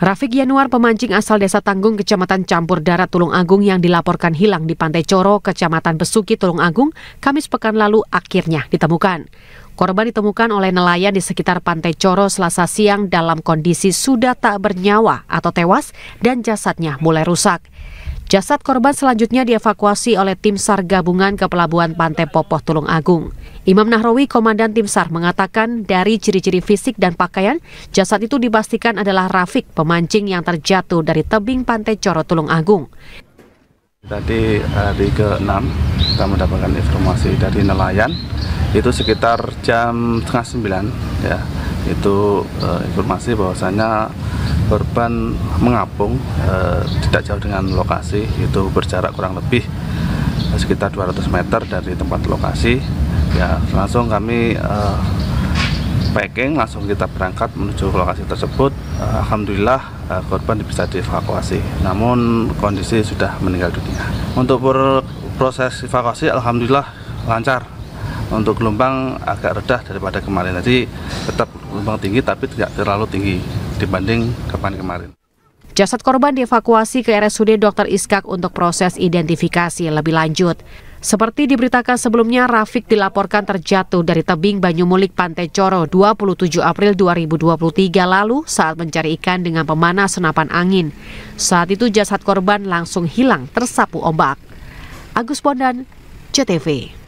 Rafiq Yanuar pemancing asal Desa Tanggung Kecamatan Campur Darat Tulung Agung yang dilaporkan hilang di Pantai Coro, Kecamatan Besuki Tulung Agung, Kamis pekan lalu akhirnya ditemukan. Korban ditemukan oleh nelayan di sekitar Pantai Coro selasa siang dalam kondisi sudah tak bernyawa atau tewas dan jasadnya mulai rusak. Jasad korban selanjutnya dievakuasi oleh tim SAR gabungan ke pelabuhan Pantai Popoh Tulung Agung. Imam Nahrawi, Komandan Tim SAR, mengatakan dari ciri-ciri fisik dan pakaian, jasad itu dipastikan adalah Rafik, pemancing yang terjatuh dari tebing Pantai Coro Tulung Agung. Tadi hari eh, ke-6 kita mendapatkan informasi dari nelayan itu sekitar jam setengah sembilan ya itu uh, informasi bahwasannya korban mengapung eh, tidak jauh dengan lokasi itu berjarak kurang lebih eh, sekitar 200 meter dari tempat lokasi ya langsung kami eh, packing langsung kita berangkat menuju lokasi tersebut eh, Alhamdulillah eh, korban bisa dievakuasi namun kondisi sudah meninggal dunia untuk proses evakuasi Alhamdulillah lancar untuk gelombang agak redah daripada kemarin jadi tetap gelombang tinggi tapi tidak terlalu tinggi dibanding kemarin. Jasad korban dievakuasi ke RSUD Dr. Iskak untuk proses identifikasi lebih lanjut. Seperti diberitakan sebelumnya, Rafiq dilaporkan terjatuh dari tebing Banyumulik, Pantai Coro 27 April 2023 lalu saat mencari ikan dengan pemanah senapan angin. Saat itu jasad korban langsung hilang tersapu ombak. Agus Bondan, CTV.